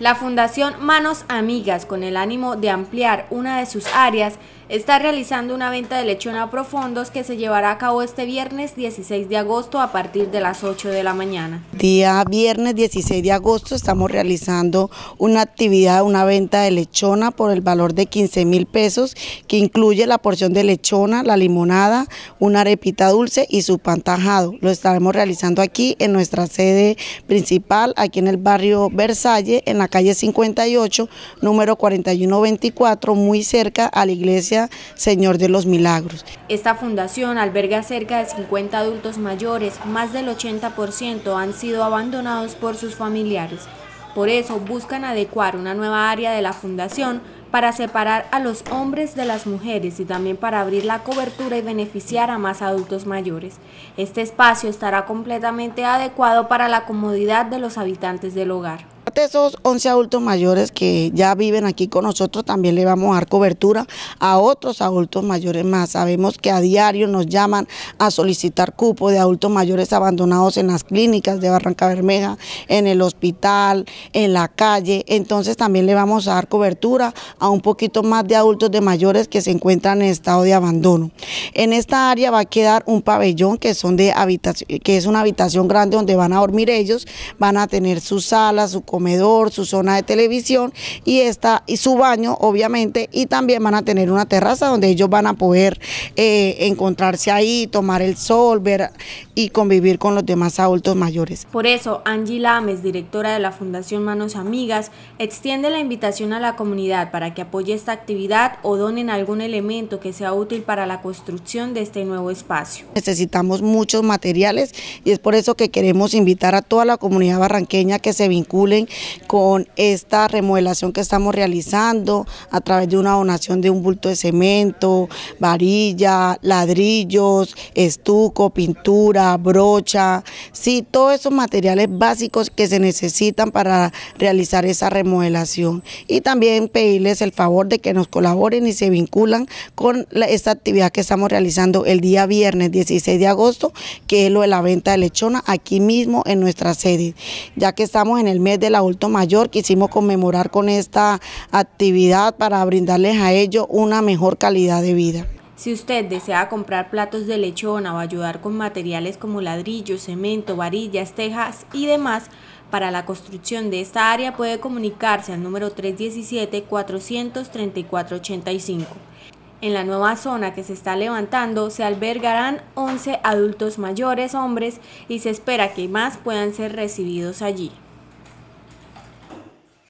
La Fundación Manos Amigas, con el ánimo de ampliar una de sus áreas, está realizando una venta de lechona a profundos que se llevará a cabo este viernes 16 de agosto a partir de las 8 de la mañana. Día viernes 16 de agosto estamos realizando una actividad, una venta de lechona por el valor de 15 mil pesos que incluye la porción de lechona, la limonada, una arepita dulce y su pantajado. Lo estaremos realizando aquí en nuestra sede principal, aquí en el barrio Versalles en la calle 58, número 4124, muy cerca a la iglesia Señor de los Milagros. Esta fundación alberga cerca de 50 adultos mayores, más del 80% han sido abandonados por sus familiares. Por eso buscan adecuar una nueva área de la fundación para separar a los hombres de las mujeres y también para abrir la cobertura y beneficiar a más adultos mayores. Este espacio estará completamente adecuado para la comodidad de los habitantes del hogar de esos 11 adultos mayores que ya viven aquí con nosotros, también le vamos a dar cobertura a otros adultos mayores más. Sabemos que a diario nos llaman a solicitar cupo de adultos mayores abandonados en las clínicas de Barranca Bermeja, en el hospital, en la calle. Entonces también le vamos a dar cobertura a un poquito más de adultos de mayores que se encuentran en estado de abandono. En esta área va a quedar un pabellón que, son de habitación, que es una habitación grande donde van a dormir ellos, van a tener su sala, su comida comedor, su zona de televisión y, esta, y su baño, obviamente, y también van a tener una terraza donde ellos van a poder eh, encontrarse ahí, tomar el sol, ver y convivir con los demás adultos mayores. Por eso, Angie Lames, directora de la Fundación Manos Amigas, extiende la invitación a la comunidad para que apoye esta actividad o donen algún elemento que sea útil para la construcción de este nuevo espacio. Necesitamos muchos materiales y es por eso que queremos invitar a toda la comunidad barranqueña que se vinculen con esta remodelación que estamos realizando a través de una donación de un bulto de cemento, varilla, ladrillos, estuco, pintura, brocha, sí, todos esos materiales básicos que se necesitan para realizar esa remodelación. Y también pedirles el favor de que nos colaboren y se vinculan con esta actividad que estamos realizando el día viernes 16 de agosto, que es lo de la venta de lechona aquí mismo en nuestra sede, ya que estamos en el mes de la adulto mayor. Quisimos conmemorar con esta actividad para brindarles a ellos una mejor calidad de vida. Si usted desea comprar platos de lechona o ayudar con materiales como ladrillo, cemento, varillas, tejas y demás para la construcción de esta área puede comunicarse al número 317-434-85. En la nueva zona que se está levantando se albergarán 11 adultos mayores hombres y se espera que más puedan ser recibidos allí.